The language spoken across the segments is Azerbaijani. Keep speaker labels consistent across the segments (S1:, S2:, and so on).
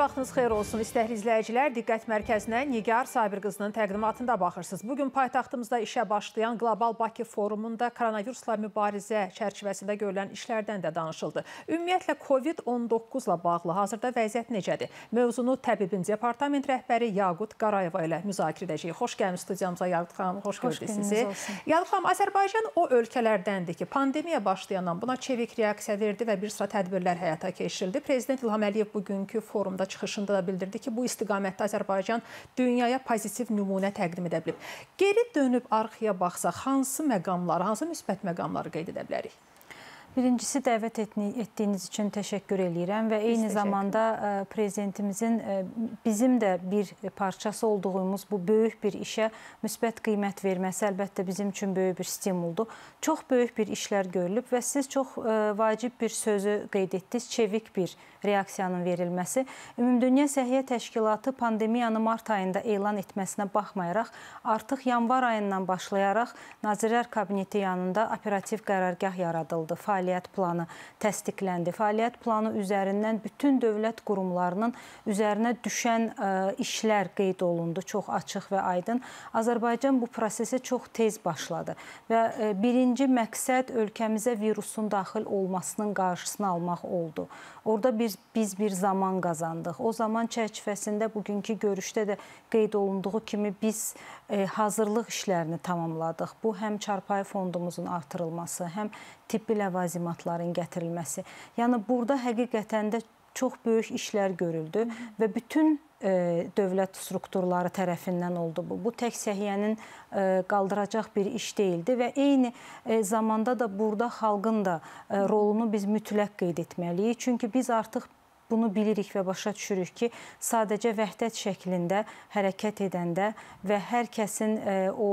S1: vaxtınız xeyir olsun. İstəkli izləyicilər, diqqət mərkəzinə Nigar Sabir qızının təqdimatında baxırsınız. Bugün paytaxtımızda işə başlayan Qlobal Bakı forumunda koronavirusla mübarizə çərçivəsində görülən işlərdən də danışıldı. Ümumiyyətlə, COVID-19 ilə bağlı hazırda vəziyyət necədir? Mövzunu təbibin departament rəhbəri Yaqut Qarayeva ilə müzakirə edəcəyik. Xoş gəlmiş studiyamıza Yaqut xanım, xoş, xoş gördük sizi. Yaqut xanım, Azərbaycan o ölkələrdəndir ki, pandemiya başlayandan buna çevik reaksiya verdi və bir sıra tədbirlər həyata keçirildi. Prezident İlham Əliyev bugünkü forumda çıxışında da bildirdi ki, bu istiqamətdə Azərbaycan dünyaya pozitiv nümunə təqdim edə bilib. Geri dönüb arxaya baxsaq, hansı məqamları, hansı müsbət məqamları qeyd edə bilərik? Birincisi dəvət etdiyiniz üçün təşəkkür eləyirəm
S2: və eyni zamanda e, prezidentimizin e, bizim də bir parçası olduğumuz bu böyük bir işə müsbət qiymət verməsi əlbəttə bizim üçün böyük bir stimuldur. Çox böyük bir işlər görülüb və siz çox e, vacib bir sözü qeyd etdiniz, çevik bir reaksiyanın verilməsi. Ümumdünya Səhiyyə Təşkilatı pandemiyanı mart ayında elan etməsinə baxmayaraq, artıq yanvar ayından başlayaraq Nazirlər Kabineti yanında operativ qərargah yaradıldı. Faiz fəaliyyət planı təsdiqləndi. Fəaliyyət planı üzərindən bütün dövlət qurumlarının üzərinə düşən e, işlər qeyd olundu, çox açıq və aydın. Azərbaycan bu prosesə çox tez başladı və e, birinci məqsəd ölkəmizə virusun daxil olmasının qarşısını almaq oldu. Orada biz, biz bir zaman qazandıq. O zaman çərçivəsində bugünkü görüşdə də qeyd olunduğu kimi biz E, hazırlıq işlərini tamamladıq. Bu həm çarpayı fondumuzun artırılması, həm tibbi ləvazimatların gətirilməsi. Yəni burada həqiqətən də çox böyük işlər görüldü və bütün e, dövlət strukturları tərəfindən oldu bu. Bu tək səhiyyənin e, qaldıracaq bir iş deyildi və eyni zamanda da burada xalqın da rolunu biz mütləq qeyd etməliyik. Çünki biz artıq bunu bilirik və başa düşürük ki, sadəcə vəhdət şəklində hərəkət edəndə və hər kəsin e, o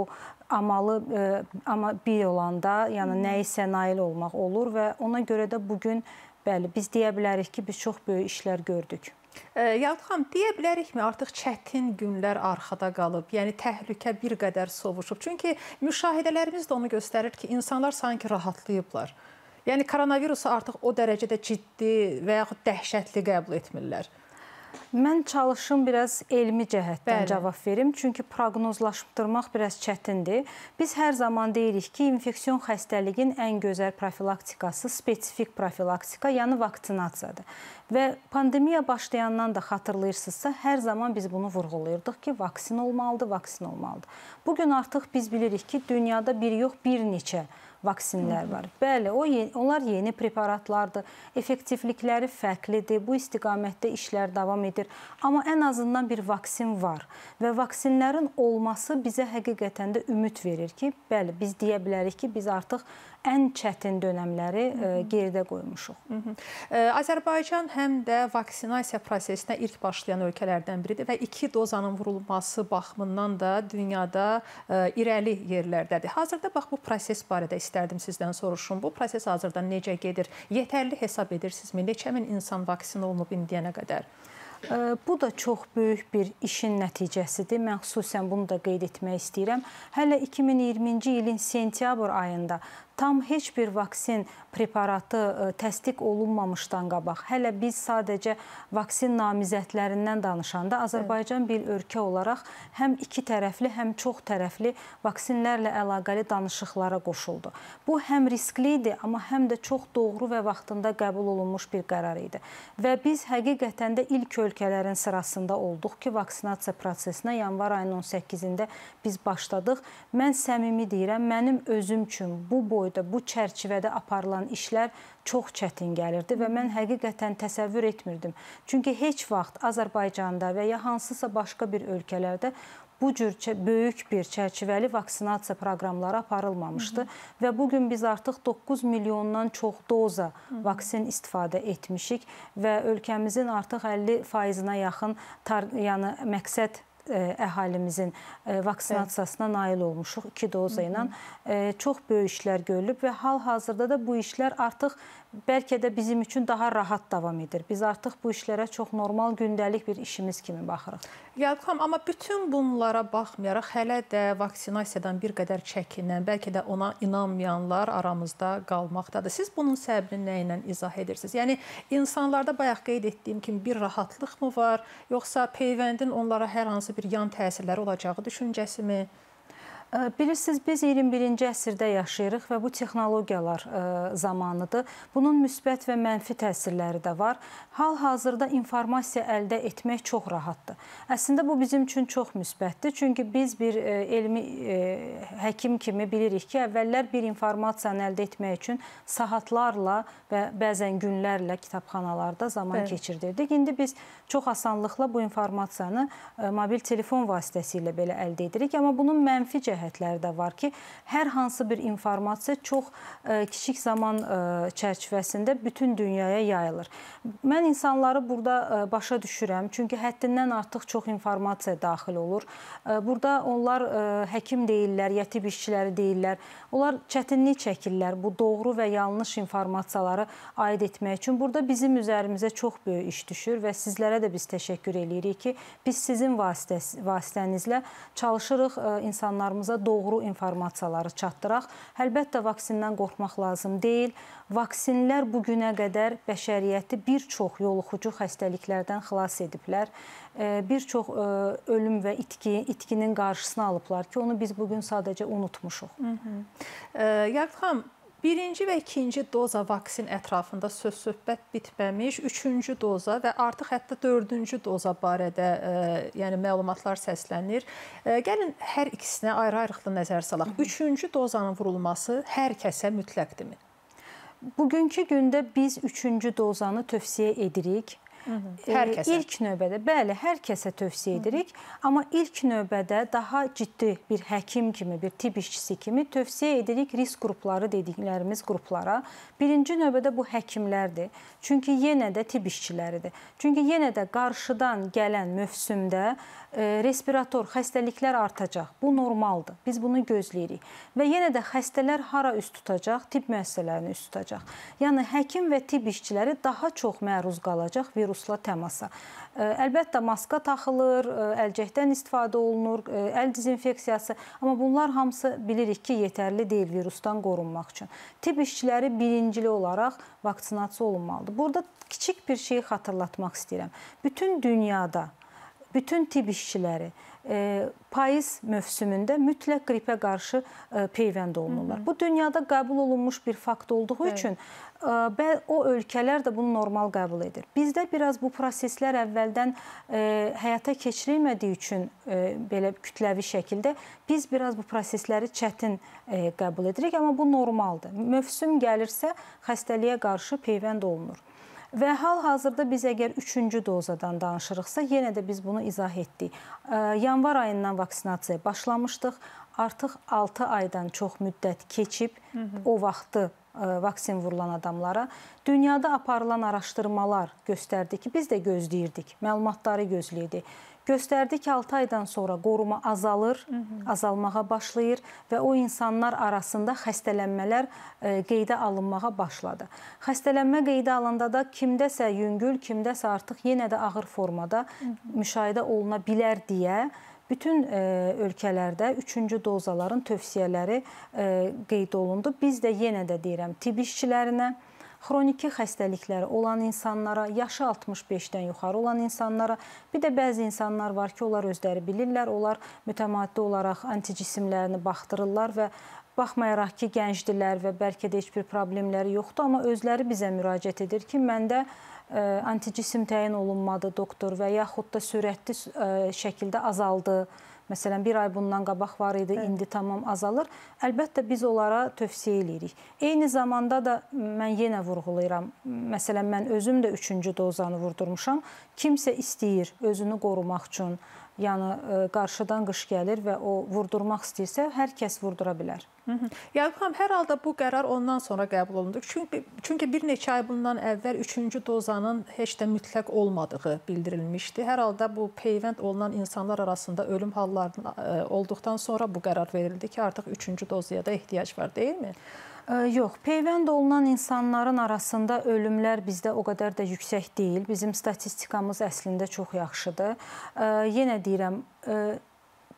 S2: amalı e, amma bir olanda, yəni nə isə nail olmaq olur və ona görə də bu gün bəli biz deyə bilərik ki, biz
S1: çox böyük işlər gördük. E, Yad xanım, deyə bilərikmi artıq çətin günlər arxada qalıb? Yəni təhlükə bir qədər sovuşub. Çünki müşahidələrimiz də onu göstərir ki, insanlar sanki rahatlayıblar. Yəni koronavirusu artıq o dərəcədə ciddi və yaxud dəhşətli qəbul etmirlər. Mən çalışım biraz elmi cəhətdən Bəli. cavab verim,
S2: çünki proqnozlaşdırmaq biraz çətindir. Biz hər zaman deyirik ki, infeksion xəstəliyin ən gözəl profilaktikası spesifik profilaktika, yəni vaksinasiyadır. Və pandemiya başlayandan da xatırlayırsınızsa, hər zaman biz bunu vurğulayırdıq ki, vaksin olmalıdır, vaksin olmalıdır. Bu gün artıq biz bilirik ki, dünyada bir yox, bir neçə vaksin vaksinlər var. Bəli, o yeni, onlar yeni preparatlardır. Effektivlikləri fərqlidir. Bu istiqamətdə işlər davam edir. Amma ən azından bir vaksin var və vaksinlərin olması bizə həqiqətən də ümid verir ki, bəli, biz deyə bilərik ki, biz artıq
S1: ən çətin dönəmləri ə, e, geridə qoymuşuq. Hı -hı. Ə, e, Azərbaycan həm də vaksinasiya prosesinə ilk başlayan ölkələrdən biridir və 2 dozanın vurulması baxımından da dünyada ə, e, irəli yerlərdədir. Hazırda bax bu proses barədə istərdim sizdən soruşum. Bu proses hazırda necə gedir? Yetərli hesab edirsinizmi? Neçə min insan vaksin olunub indiyənə qədər? Bu da çox böyük bir işin nəticəsidir. Mən
S2: xüsusən bunu da qeyd etmək istəyirəm. Hələ 2020-ci ilin sentyabr ayında tam heç bir vaksin preparatı e, təsdiq olunmamışdan qabaq, hələ biz sadəcə vaksin namizədlərindən danışanda Azərbaycan bir ölkə olaraq həm iki tərəfli, həm çox tərəfli vaksinlərlə əlaqəli danışıqlara qoşuldu. Bu həm riskli idi, amma həm də çox doğru və vaxtında qəbul olunmuş bir qərar idi. Və biz həqiqətən də ilk ölkələrin sırasında olduq ki, vaksinasiya prosesinə yanvar ayının 18-də biz başladıq. Mən səmimi deyirəm, mənim özüm üçün bu boyda boyda bu çərçivədə aparılan işlər çox çətin gəlirdi və mən həqiqətən təsəvvür etmirdim. Çünki heç vaxt Azərbaycanda və ya hansısa başqa bir ölkələrdə bu cür böyük bir çərçivəli vaksinasiya proqramları aparılmamışdı Hı -hı. və bu gün biz artıq 9 milyondan çox doza Hı -hı. vaksin istifadə etmişik və ölkəmizin artıq 50 faizinə yaxın yəni məqsəd E, əhalimizin e, vaksinasiyasına nail olmuşuq 2 doza ilə. E, çox böyük işlər görülüb və hal-hazırda da bu işlər artıq bəlkə də bizim üçün daha rahat davam edir. Biz
S1: artıq bu işlərə çox normal gündəlik bir işimiz kimi baxırıq. Yaqub xanım, amma bütün bunlara baxmayaraq hələ də vaksinasiyadan bir qədər çəkinən, bəlkə də ona inanmayanlar aramızda qalmaqdadır. Siz bunun səbəbini nə ilə izah edirsiniz? Yəni insanlarda bayaq qeyd etdiyim kimi bir rahatlıq mı var, yoxsa peyvəndin onlara hər hansı bir yan təsirləri olacağı düşüncəsimi? Bilirsiniz, biz 21-ci əsrdə yaşayırıq və bu
S2: texnologiyalar zamanıdır. Bunun müsbət və mənfi təsirləri də var. Hal-hazırda informasiya əldə etmək çox rahatdır. Əslində bu bizim üçün çox müsbətdir. Çünki biz bir elmi həkim kimi bilirik ki, əvvəllər bir informasiyanı əldə etmək üçün saatlarla və bəzən günlərlə kitabxanalarda zaman Bəli. keçirirdik. İndi biz çox asanlıqla bu informasiyanı mobil telefon vasitəsilə belə əldə edirik, amma bunun mənfi cəhətləri cəhətləri də var ki, hər hansı bir informasiya çox e, kiçik zaman e, çərçivəsində bütün dünyaya yayılır. Mən insanları burada e, başa düşürəm, çünki həddindən artıq çox informasiya daxil olur. Burada onlar həkim deyillər, yətib işçiləri deyillər. Onlar çətinlik çəkirlər bu doğru və yanlış informasiyaları aid etmək üçün. Burada bizim üzərimizə çox böyük iş düşür və sizlərə də biz təşəkkür eləyirik ki, biz sizin vasitə, vasitənizlə çalışırıq insanlarımızı xalqımıza doğru informasiyaları çatdıraq. Əlbəttə, vaksindən qorxmaq lazım deyil. Vaksinlər bu günə qədər bəşəriyyəti bir çox yoluxucu xəstəliklərdən xilas ediblər. Bir çox e, ölüm və itki,
S1: itkinin qarşısını alıblar ki, onu biz bugün sadəcə unutmuşuq. Yarxan, Birinci və ikinci doza vaksin ətrafında söz-söhbət bitməmiş, üçüncü doza və artıq hətta dördüncü doza barədə ə, e, yəni məlumatlar səslənir. Ə, e, gəlin hər ikisinə ayrı-ayrılıqlı nəzər salaq. Üçüncü dozanın vurulması hər kəsə mütləqdirmi? Bugünkü gündə biz üçüncü dozanı tövsiyə edirik.
S2: Hər kəsə. İlk növbədə, bəli, hər kəsə tövsiyə edirik, amma ilk növbədə daha ciddi bir həkim kimi, bir tibb işçisi kimi tövsiyə edirik risk qrupları dediklərimiz qruplara. Birinci növbədə bu həkimlərdir. Çünki yenə də tibb işçiləridir. Çünki yenə də qarşıdan gələn mövsümdə E, respirator xəstəliklər artacaq. Bu normaldır. Biz bunu gözləyirik. Və yenə də xəstələr hara üst tutacaq? Tibb müəssisələrini üst tutacaq. Yəni həkim və tibb işçiləri daha çox məruz qalacaq virusla təmasa. E, əlbəttə maska taxılır, e, əlcəkdən istifadə olunur, əl dezinfeksiyası, amma bunlar hamısı bilirik ki, yetərli deyil virusdan qorunmaq üçün. Tibb işçiləri birincili olaraq vaksinasiya olunmalıdır. Burada kiçik bir şeyi xatırlatmaq istəyirəm. Bütün dünyada bütün tibb işçiləri e, payız mövsümündə mütləq qripə qarşı e, peyvənd olunurlar. Hı -hı. Bu dünyada qəbul olunmuş bir fakt olduğu Bəli. üçün və e, o ölkələr də bunu normal qəbul edir. Bizdə biraz bu proseslər əvvəldən e, həyata keçirilmədiyi üçün e, belə kütləvi şəkildə biz biraz bu prosesləri çətin e, qəbul edirik, amma bu normaldır. Mövsüm gəlirsə xəstəliyə qarşı peyvənd olunur. Və hal-hazırda biz əgər 3-cü dozadan danışırıqsa, yenə də biz bunu izah etdik. Yanvar ayından vaksinasiyaya başlamışdıq. Artıq 6 aydan çox müddət keçib Hı -hı. o vaxtı vaksin vurulan adamlara. Dünyada aparılan araşdırmalar göstərdi ki, biz də gözləyirdik, məlumatları gözləyirdik göstərdi ki, 6 aydan sonra qoruma azalır, Hı -hı. azalmağa başlayır və o insanlar arasında xəstələnmələr e, qeydə alınmağa başladı. Xəstələnmə qeydə alında da kimdəsə yüngül, kimdəsə artıq yenə də ağır formada Hı -hı. müşahidə oluna bilər deyə bütün e, ölkələrdə 3-cü dozaların tövsiyələri e, qeyd olundu. Biz də yenə də deyirəm, tibb işçilərinə, xroniki xəstəlikləri olan insanlara, yaşı 65-dən yuxarı olan insanlara, bir də bəzi insanlar var ki, onlar özləri bilirlər, onlar mütəmaddi olaraq antijisimlərini baxdırırlar və baxmayaraq ki, gəncdirlər və bəlkə də heç bir problemləri yoxdur, amma özləri bizə müraciət edir ki, məndə e, antijisim təyin olunmadı doktor və yaxud da sürətli e, şəkildə azaldı Məsələn, bir ay bundan qabaq var idi, Hı. indi tamam azalır. Əlbəttə biz onlara tövsiyə eləyirik. Eyni zamanda da mən yenə vurğulayıram. Məsələn, mən özüm də 3-cü dozanı vurdurmuşam. Kimsə istəyir özünü qorumaq üçün, yəni e, qarşıdan qış
S1: gəlir və o vurdurmaq istəyirsə, hər kəs vurdura bilər. Yaqub yəni xanım, hər halda bu qərar ondan sonra qəbul olundu. Çünki çünki bir neçə ay bundan əvvəl 3-cü dozanın heç də mütləq olmadığı bildirilmişdi. Hər halda bu peyvənd olunan insanlar arasında ölüm hallarının e, olduqdan sonra bu qərar verildi ki, artıq 3-cü dozaya da ehtiyac var, deyilmi? E,
S2: yox, peyvənd olunan insanların arasında ölümlər bizdə o qədər də yüksək deyil. Bizim statistikamız əslində çox yaxşıdır. E, yenə deyirəm,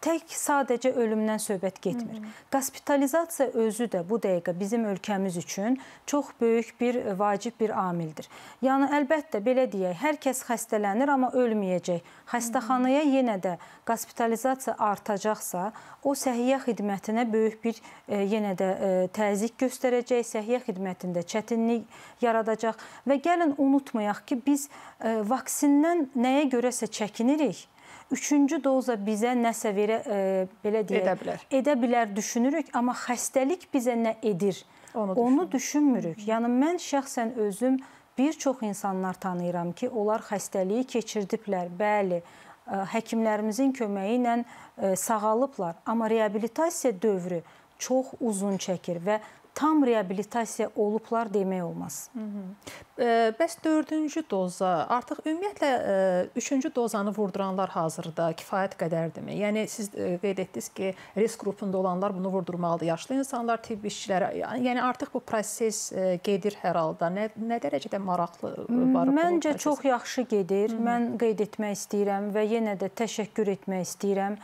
S2: tək sadəcə ölümdən söhbət getmir. Hı -hı. Qaspitalizasiya özü də bu dəqiqə bizim ölkəmiz üçün çox böyük bir e, vacib bir amildir. Yəni əlbəttə belə deyək, hər kəs xəstələnir amma ölməyəcək. Xəstəxanaya yenə də qaspitalizasiya artacaqsa, o səhiyyə xidmətinə böyük bir e, yenə də e, təzyiq göstərəcək, səhiyyə xidmətində çətinlik yaradacaq və gəlin unutmayaq ki, biz e, vaksindən nəyə görəsə çəkinirik üçüncü doza bizə nəsə verə, e, belə deyək, edə bilər. edə bilər düşünürük, amma xəstəlik bizə nə edir? Onu, düşünürük. Onu düşünmürük. Yəni mən şəxsən özüm bir çox insanlar tanıyıram ki, onlar xəstəliyi keçirdiblər, bəli, e, həkimlərimizin köməyi ilə e, sağalıblar, amma reabilitasiya dövrü çox uzun çəkir və tam
S1: reabilitasiya olublar
S2: demək olmaz. Hı
S1: -hı. E, bəs 4-cü doza, artıq ümumiyyətlə 3-cü e, dozanı vurduranlar hazırda kifayət qədərdimi? Yəni siz e, qeyd etdiniz ki, risk qrupunda olanlar bunu vurdurmalıdır, yaşlı insanlar, tibb işçiləri. Yəni artıq bu proses e, gedir hər halda. Nə nə dərəcədə maraqlı var bu?
S2: Məncə proses? çox yaxşı gedir. Hı -hı. Mən qeyd etmək istəyirəm və yenə də təşəkkür etmək istəyirəm.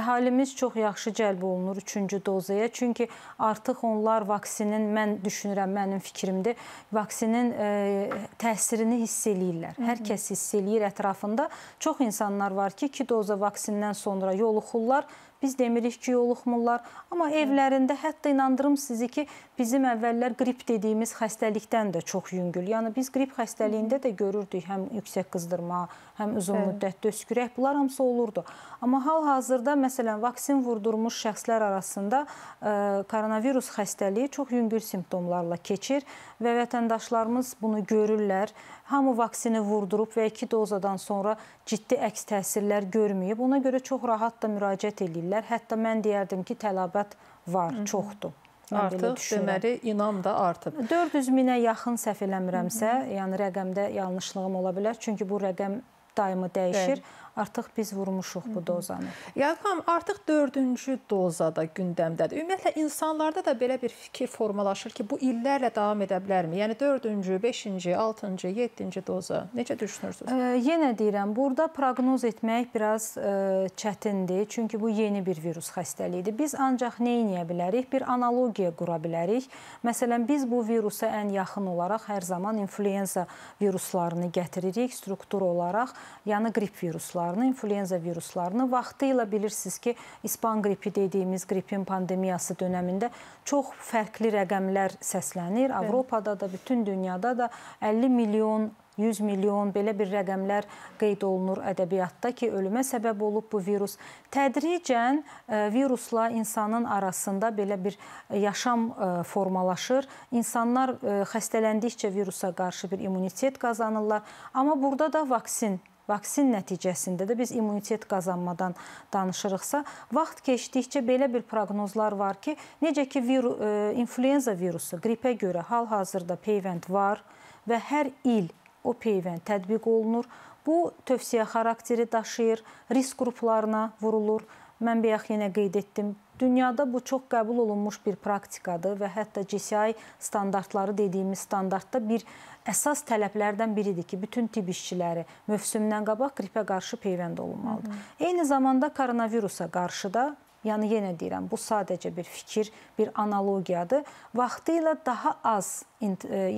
S2: Əhalimiz çox yaxşı cəlb olunur 3-cü dozaya, çünki artıq onlar vaksin vaksinin mən düşünürəm, mənim fikrimdir, vaksinin e, təsirini hiss eləyirlər. Hər kəs hiss eləyir ətrafında. Çox insanlar var ki, 2 doza vaksindən sonra yoluxurlar. Biz demirik ki, yoluxmurlar, amma evlərində hətta inandırım sizi ki, bizim əvvəllər qrip dediyimiz xəstəlikdən də çox yüngül. Yəni biz qrip xəstəliyində də görürdük həm yüksək qızdırma, həm uzun Bəli. müddətli öskürək, bunlar hamısı olurdu. Amma hal-hazırda məsələn vaksin vurdurmuş şəxslər arasında ə, e, koronavirus xəstəliyi çox yüngül simptomlarla keçir və vətəndaşlarımız bunu görürlər. Hamı vaksini vurdurub və 2 dozadan sonra ciddi əks təsirlər görməyib. Ona görə çox rahat da müraciət eləyirlər. Hətta mən deyərdim ki, tələbat var, Hı mhm. -hı. çoxdur. Mən artıq deməli inam da artıb. 400 minə yaxın səhv eləmirəmsə, yəni rəqəmdə yanlışlığım ola bilər, çünki bu rəqəm daimi dəyişir. Bəli artıq biz vurmuşuq bu dozanı.
S1: Yaqub xanım, artıq 4-cü doza da gündəmdədir. Ümumiyyətlə insanlarda da belə bir fikir formalaşır ki, bu illərlə davam edə bilərmi? Yəni 4-cü, 5-ci, 6-cı, 7-ci doza. Necə düşünürsüz?
S2: E, yenə deyirəm, burada proqnoz etmək biraz e, çətindir, çünki bu yeni bir virus xəstəliyidir. Biz ancaq nə edə bilərik? Bir analogiya qura bilərik. Məsələn, biz bu virusa ən yaxın olaraq hər zaman influenza viruslarını gətiririk, struktur olaraq, yəni qrip virusları viruslarını, influenza viruslarını vaxtilə bilirsiniz ki, İspan qripi dediyimiz qripin pandemiyası dönəmində çox fərqli rəqəmlər səslənir. Avropada da, bütün dünyada da 50 milyon 100 milyon belə bir rəqəmlər qeyd olunur ədəbiyyatda ki, ölümə səbəb olub bu virus. Tədricən e, virusla insanın arasında belə bir e, yaşam e, formalaşır. İnsanlar xəstələndikcə virusa qarşı bir immunitet qazanırlar. Amma burada da vaksin vaksin nəticəsində də biz immunitet qazanmadan danışırıqsa, vaxt keçdikcə belə bir proqnozlar var ki, necə ki viru, e, influenza virusu qripə görə hal-hazırda peyvənd var və hər il o peyvənd tətbiq olunur. Bu tövsiyə xarakteri daşıyır, risk qruplarına vurulur. Mən bayaq yenə qeyd etdim, Dünyada bu çox qəbul olunmuş bir praktikadır və hətta GCI standartları dediyimiz standartda bir əsas tələblərdən biridir ki, bütün tibb işçiləri mövsümdən qabaq qripə qarşı peyvənd olunmalıdır. Hı -hı. Eyni zamanda koronavirusa qarşı da Yəni yenə deyirəm, bu sadəcə bir fikir, bir analogiyadır. Vaxtı ilə daha az, e,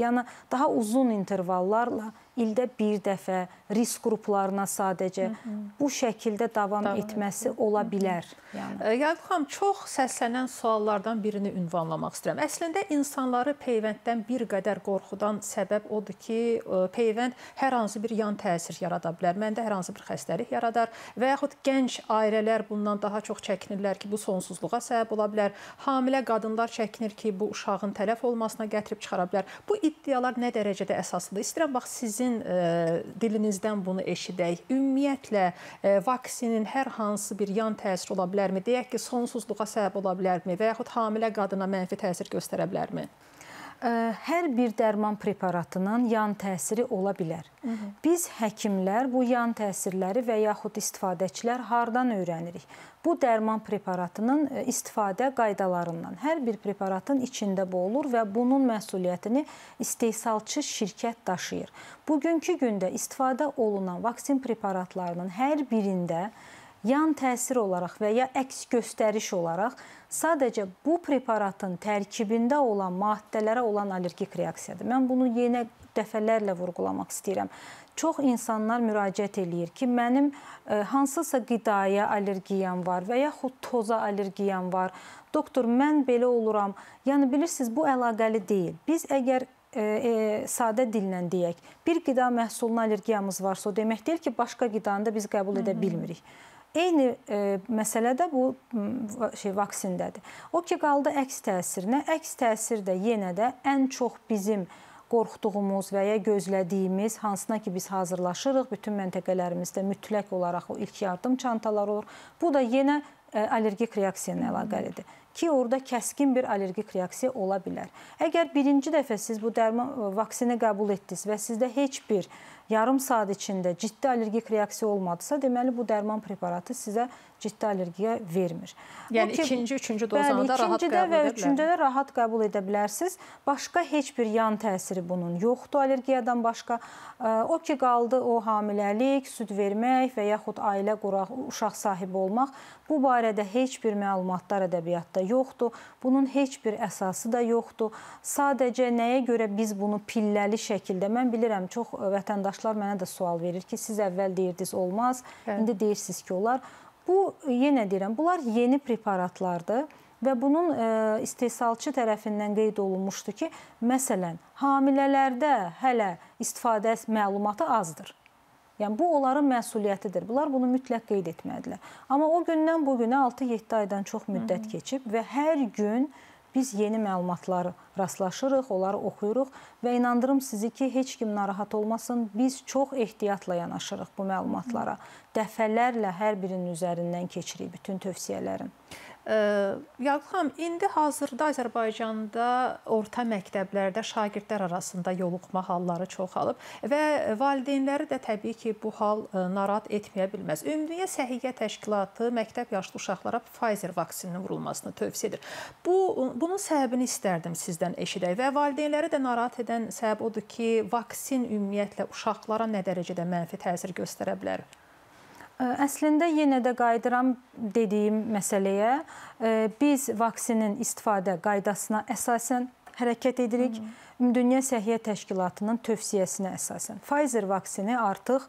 S2: yəni daha uzun intervallarla ildə bir dəfə risk qruplarına sadəcə Hı -hı. bu şəkildə davam, davam etməsi edir. ola bilər.
S1: Yəni e, Yaqub xanım çox səslənən suallardan birini ünvanlamaq istəyirəm. Əslində insanları peyvənddən bir qədər qorxudan səbəb odur ki, e, peyvənd hər hansı bir yan təsir yarada bilər. Məndə hər hansı bir xəstəlik yaradar və yaxud gənc ailələr bundan daha çox çəkinirlər ki, bu sonsuzluğa səbəb ola bilər. Hamilə qadınlar çəkinir ki, bu uşağın tələf olmasına gətirib çıxara bilər. Bu iddialar nə dərəcədə əsaslıdır? İstəyirəm bax sizin sizin e, dilinizdən bunu eşidək. Ümumiyyətlə e, vaksinin hər hansı bir yan təsiri ola bilərmi? Deyək ki, sonsuzluğa səbəb ola bilərmi və yaxud hamilə qadına mənfi təsir göstərə bilərmi? hər bir dərman preparatının yan təsiri ola bilər. Hı -hı. Biz
S2: həkimlər bu yan təsirləri və yaxud istifadəçilər hardan öyrənirik? Bu dərman preparatının istifadə qaydalarından. Hər bir preparatın içində bu olur və bunun məsuliyyətini istehsalçı şirkət daşıyır. Bugünkü gündə istifadə olunan vaksin preparatlarının hər birində yan təsir olaraq və ya əks göstəriş olaraq sadəcə bu preparatın tərkibində olan maddələrə olan allergik reaksiyadır. Mən bunu yenə dəfələrlə vurğulamaq istəyirəm. Çox insanlar müraciət eləyir ki, mənim e, hansısa qidaya allergiyam var və yaxud toza allergiyam var. Doktor, mən belə oluram. Yəni bilirsiniz, bu əlaqəli deyil. Biz əgər e, e, sadə dillə deyək, bir qida məhsuluna allergiyamız varsa, o demək deyil ki, başqa qidanı da biz qəbul edə bilmirik. Hı -hı. Eyni e, məsələ də bu şey vaksindədir. O ki qaldı əks təsirinə. Əks təsir də yenə də ən çox bizim qorxduğumuz və ya gözlədiyimiz, hansına ki biz hazırlaşırıq, bütün məntəqələrimizdə mütləq olaraq o ilk yardım çantaları olur. Bu da yenə e, allergik reaksiya ilə əlaqəlidir ki, orada kəskin bir allergik reaksiya ola bilər. Əgər birinci dəfə siz bu dərman e, vaksini qəbul etdiniz və sizdə heç bir yarım saat içində ciddi allergik reaksiya olmadısa, deməli bu dərman preparatı sizə ciddi allergiya vermir. Yəni ki, ikinci, üçüncü dozanı bəli, da rahat qəbul edə bilərsiniz. və üçüncüdə də rahat qəbul edə bilərsiniz. Başqa heç bir yan təsiri bunun yoxdur allergiyadan başqa. O ki qaldı o hamiləlik, süd vermək və yaxud ailə quraq, uşaq sahibi olmaq. Bu barədə heç bir məlumatlar ədəbiyyatda yoxdur. Bunun heç bir əsası da yoxdur. Sadəcə nəyə görə biz bunu pilləli şəkildə mən bilirəm, çox vətəndaşlar mənə də sual verir ki, siz əvvəl deyirdiniz olmaz, Hə. İndi deyirsiniz ki, onlar Bu yenə deyirəm, bunlar yeni preparatlardır və bunun e, istehsalçı tərəfindən qeyd olunmuşdu ki, məsələn, hamilələrdə hələ istifadə məlumatı azdır. Yəni bu onların məsuliyyətidir. Bunlar bunu mütləq qeyd etməlidirlər. Amma o gündən bu günə 6-7 aydan çox müddət Hı -hı. keçib və hər gün biz yeni məlumatlar rastlaşırıq, onları oxuyuruq və inandırım sizi ki, heç kim narahat olmasın. Biz çox ehtiyatla
S1: yanaşırıq bu məlumatlara. Dəfələrlə hər birinin üzərindən keçirik bütün tövsiyələrin. Yaqub xanım, indi hazırda Azərbaycanda orta məktəblərdə şagirdlər arasında yoluxma halları çoxalıb və valideynləri də təbii ki, bu hal narahat etməyə bilməz. Ümumdünya Səhiyyə Təşkilatı məktəb yaşlı uşaqlara Pfizer vaksininin vurulmasını tövsiyə edir. Bu bunun səbəbini istərdim sizdən eşidək və valideynləri də narahat edən səbəb odur ki, vaksin ümumiyyətlə uşaqlara nə dərəcədə mənfi təsir göstərə bilər? Əslində yenə də qayıdıram dediyim
S2: məsələyə. Biz vaksinin istifadə qaydasına əsasən hərəkət edirik. Ümumdünya Səhiyyə Təşkilatının tövsiyəsinə əsasən. Pfizer vaksini artıq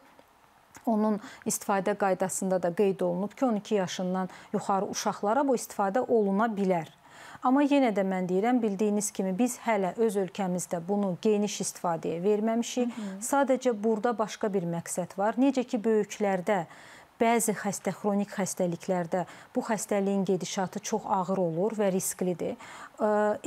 S2: onun istifadə qaydasında da qeyd olunub ki, 12 yaşından yuxarı uşaqlara bu istifadə oluna bilər. Amma yenə də mən deyirəm, bildiyiniz kimi biz hələ öz ölkəmizdə bunu geniş istifadəyə verməmişik. Hı -hı. Sadəcə burada başqa bir məqsəd var. Necə ki böyüklərdə bəzi xəstə xronik xəstəliklərdə bu xəstəliyin gedişatı çox ağır olur və risklidir.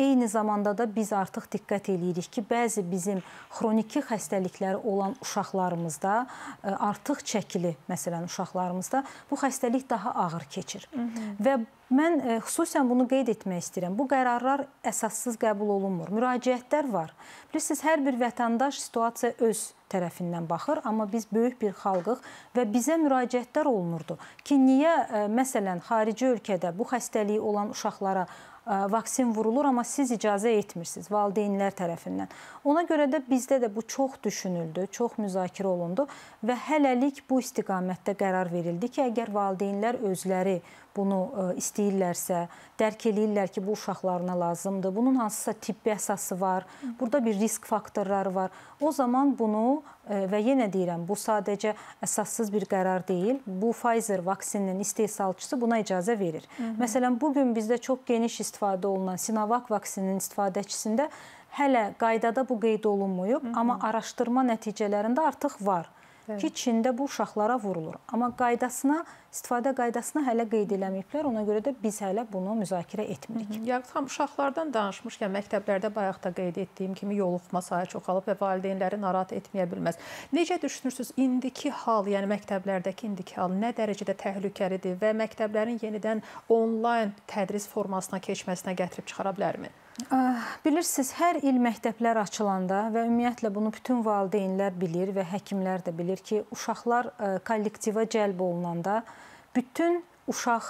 S2: Eyni zamanda da biz artıq diqqət eləyirik ki, bəzi bizim xroniki xəstəlikləri olan uşaqlarımızda artıq çəkili, məsələn, uşaqlarımızda bu xəstəlik daha ağır keçir. Hı -hı. Və Mən ə, xüsusən bunu qeyd etmək istəyirəm. Bu qərarlar əsassız qəbul olunmur. Müraciətlər var. Bilirsiniz, hər bir vətəndaş situasiya öz tərəfindən baxır, amma biz böyük bir xalqıq və bizə müraciətlər olunurdu ki, niyə e, məsələn xarici ölkədə bu xəstəliyi olan uşaqlara vaksin vurulur, amma siz icazə etmirsiniz valideynlər tərəfindən. Ona görə də bizdə də bu çox düşünüldü, çox müzakirə olundu və hələlik bu istiqamətdə qərar verildi ki, əgər valideynlər özləri bunu istəyirlərsə, dərk eləyirlər ki, bu uşaqlarına lazımdır, bunun hansısa tibbi əsası var, burada bir risk faktorları var, o zaman bunu Və yenə deyirəm, bu sadəcə əsassız bir qərar deyil. Bu Pfizer vaksininin istehsalçısı buna icazə verir. Hı -hı. Məsələn, bu gün bizdə çox geniş istifadə olunan Sinovac vaksininin istifadəçisində hələ qaydada bu qeyd olunmayıb, Hı -hı. amma araşdırma nəticələrində artıq var. Hə. ki, Çində bu uşaqlara vurulur. Amma qaydasına, istifadə qaydasına hələ qeyd eləməyiblər. Ona görə
S1: də biz hələ bunu müzakirə etmirik. Hı -hı. Yəni tam uşaqlardan danışmışkən məktəblərdə bayaq da qeyd etdiyim kimi yoluxma sayı çoxalıb və valideynləri narahat etməyə bilməz. Necə düşünürsüz indiki hal, yəni məktəblərdəki indiki hal nə dərəcədə təhlükəlidir və məktəblərin yenidən onlayn tədris formasına keçməsinə gətirib çıxara bilərmi?
S2: Ah, bilirsiniz, hər il məktəblər açılanda və ümumiyyətlə bunu bütün valideynlər bilir və həkimlər də bilir ki, uşaqlar e, kollektiva cəlb olunanda bütün uşaq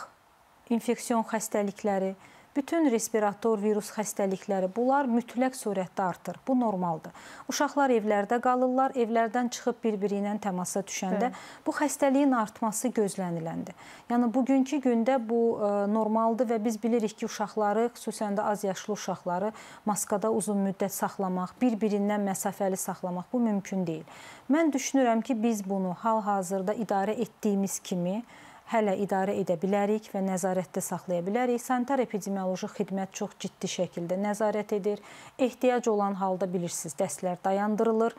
S2: infeksion xəstəlikləri, Bütün respirator virus xəstəlikləri bunlar mütləq surətdə artır. Bu normaldır. Uşaqlar evlərdə qalırlar, evlərdən çıxıb bir-biri ilə təmasa düşəndə Hı. bu xəstəliyin artması gözləniləndi. Yəni bugünkü gündə bu ə, e, normaldır və biz bilirik ki, uşaqları, xüsusən də az yaşlı uşaqları maskada uzun müddət saxlamaq, bir-birindən məsafəli saxlamaq bu mümkün deyil. Mən düşünürəm ki, biz bunu hal-hazırda idarə etdiyimiz kimi hələ idarə edə bilərik və nəzarətdə saxlaya bilərik. Sanitar epidemioloji xidmət çox ciddi şəkildə nəzarət edir. Ehtiyac olan halda bilirsiniz, dərslər dayandırılır.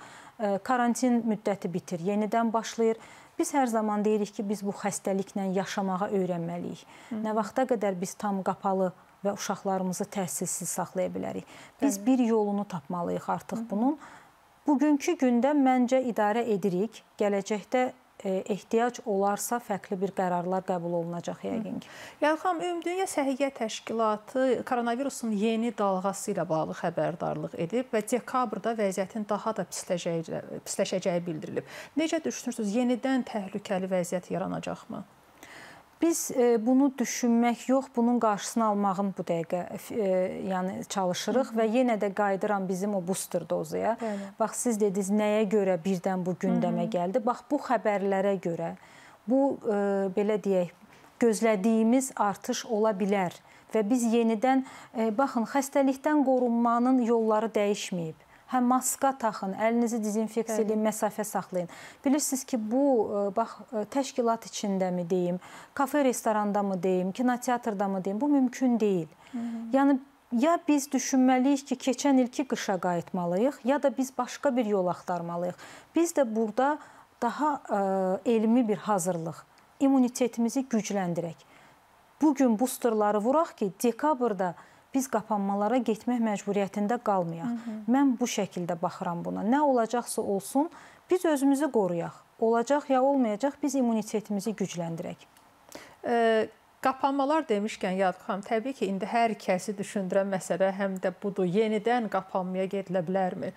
S2: Karantin müddəti bitir, yenidən başlayır. Biz hər zaman deyirik ki, biz bu xəstəliklə yaşamağa öyrənməliyik. Hı. Nə vaxta qədər biz tam qapalı və uşaqlarımızı təhsilsiz saxlaya bilərik. Biz Hı. bir yolunu tapmalıyıq artıq Hı. bunun. Bugünkü gündə məncə idarə edirik. Gələcəkdə
S1: E, ehtiyac olarsa fərqli bir qərarlar qəbul olunacaq yəqin ki. Yalxam yəni Ümumdünya Səhiyyə Təşkilatı koronavirusun yeni dalğası ilə bağlı xəbərdarlıq edib və dekabrda vəziyyətin daha da pisləşəcəyi, pisləşəcəyi bildirilib. Necə düşünürsüz, yenidən təhlükəli vəziyyət yaranacaqmı? Biz e, bunu düşünmək
S2: yox, bunun qarşısını almağın bu dəqiqə e, yəni çalışırıq Hı -hı. və yenə də qayıdıram bizim o booster dozuya. Bəli. Bax siz dediniz nəyə görə birdən bu gündəmə Hı -hı. gəldi? Bax bu xəbərlərə görə bu e, belə deyək gözlədiyimiz artış ola bilər və biz yenidən e, baxın xəstəlikdən qorunmanın yolları dəyişməyib hə maska taxın, əlinizi dezinfeksiya eləyin, məsafə saxlayın. Bilirsiniz ki, bu e, bax e, təşkilat içindəmi deyim, kafe restoranda mı deyim, kinoteatrda mı deyim, bu mümkün deyil. Hı -hı. Yəni ya biz düşünməliyik ki, keçən ilki qışa qayıtmalıyıq, ya da biz başqa bir yol axtarmalıyıq. Biz də burada daha ə, e, elmi bir hazırlıq, immunitetimizi gücləndirək. Bu gün boosterları vuraq ki, dekabrda biz qapanmalara getmək məcburiyyətində qalmayaq. Hı -hı. Mən bu şəkildə baxıram buna. Nə olacaqsa olsun, biz özümüzü qoruyaq. Olacaq
S1: ya olmayacaq, biz immunitetimizi gücləndirək. E Qapanmalar demişkən Yadıq xanım, təbii ki, indi hər kəsi düşündürən məsələ həm də budur. Yenidən qapanmaya gedilə bilərmi?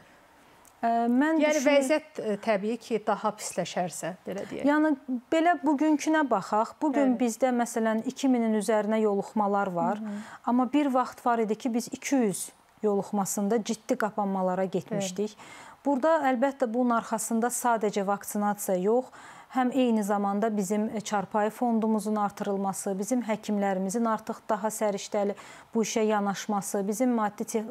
S1: Mən yəni düşünür, vəziyyət e, təbii ki, daha pisləşərsə, belə deyək.
S2: Yəni belə bugünkünə baxaq. Bu gün bizdə məsələn 2000-in üzərinə yoluxmalar var, Hı -hı. amma bir vaxt var idi ki, biz 200 yoluxmasında ciddi qapanmalara getmişdik. Hı -hı. Burada əlbəttə bunun arxasında sadəcə vaksinasiya yox, həm eyni zamanda bizim e, çarpayı fondumuzun artırılması, bizim həkimlərimizin artıq daha səriştəli bu işə yanaşması, bizim maddi e,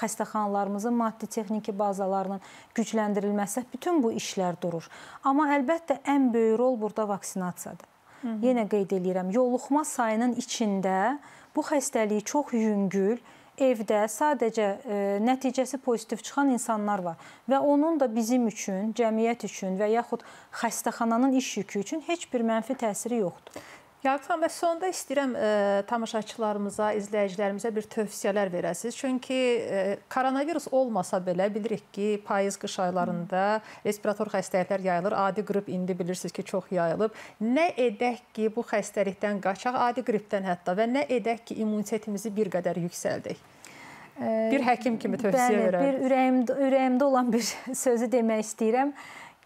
S2: xəstəxanalarımızın maddi texniki bazalarının gücləndirilməsi, bütün bu işlər durur. Amma əlbəttə ən böyük rol burada vaksinasiyadır. Hı -hı. Yenə qeyd eləyirəm, yoluxma sayının içində bu xəstəliyi çox yüngül evdə sadəcə e, nəticəsi pozitiv çıxan insanlar var və onun da bizim üçün, cəmiyyət üçün və yaxud xəstəxananın
S1: iş yükü üçün heç bir mənfi təsiri yoxdur. Yaqub bəs sonda istəyirəm ə, e, tamaşaçılarımıza, izləyicilərimizə bir tövsiyələr verəsiniz. Çünki ə, e, koronavirus olmasa belə bilirik ki, payız qış aylarında respirator xəstəliklər yayılır. Adi qrip indi bilirsiniz ki, çox yayılıb. Nə edək ki, bu xəstəlikdən qaçaq, adi qripdən hətta və nə edək ki, immunitetimizi bir qədər yüksəldək? E, bir həkim kimi tövsiyə verərəm. Bəli, bir
S2: ürəyimdə, ürəyimdə olan bir sözü demək istəyirəm.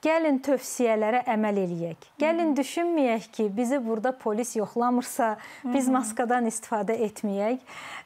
S2: Gəlin tövsiyələrə əməl eləyək. Gəlin düşünməyək ki, bizi burada polis yoxlamırsa, biz maskadan istifadə etməyək.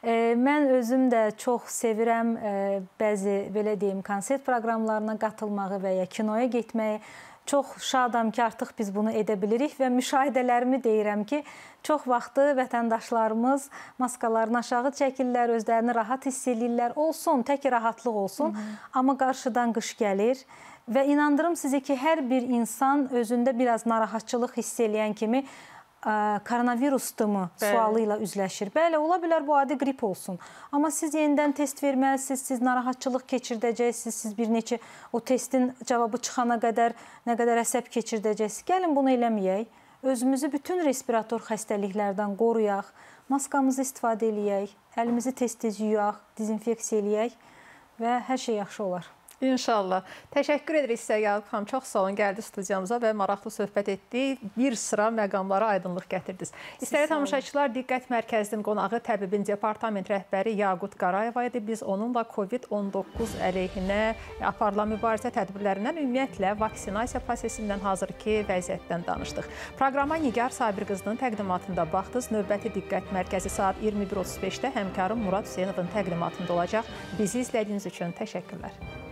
S2: E, mən özüm də çox sevirəm e, bəzi belə deyim, konsert proqramlarına qatılmağı və ya kinoya getməyi. Çox şadam ki, artıq biz bunu edə bilirik və müşahidələrimi deyirəm ki, çox vaxtı vətəndaşlarımız maskalarını aşağı çəkirlər, özlərini rahat hiss eləyirlər. Olsun, tək rahatlıq olsun. Hı -hı. Amma qarşıdan qış gəlir. Və inandırım sizi ki, hər bir insan özündə biraz narahatçılıq hiss eləyən kimi ə, e, koronavirusdımı sualı ilə üzləşir. Bəli, ola bilər bu adi qrip olsun. Amma siz yenidən test verməlisiniz, siz narahatçılıq keçirdəcəksiniz, siz bir neçə o testin cavabı çıxana qədər nə qədər əsəb keçirdəcəksiniz. Gəlin bunu eləməyək. Özümüzü bütün respirator xəstəliklərdən qoruyaq.
S1: Maskamızı istifadə eləyək, əlimizi tez-tez yuyaq, dezinfeksiya eləyək və hər şey yaxşı olar. İnşallah. Təşəkkür edirik sizə Yaqub xanım. Çox sağ olun gəldi studiyamıza və maraqlı söhbət etdik. Bir sıra məqamlara aydınlıq gətirdiniz. İstəyir tamaşaçılar diqqət mərkəzinin qonağı təbibin departament rəhbəri Yaqut Qarayeva idi. Biz onunla COVID-19 əleyhinə aparılan mübarizə tədbirlərindən ümumiyyətlə vaksinasiya prosesindən hazırki vəziyyətdən danışdıq. Proqrama Nigar Sabir qızının təqdimatında baxdınız. Növbəti diqqət mərkəzi saat 21:35-də həmkarım Murad Hüseynovun təqdimatında olacaq. Bizi izlədiyiniz üçün təşəkkürlər.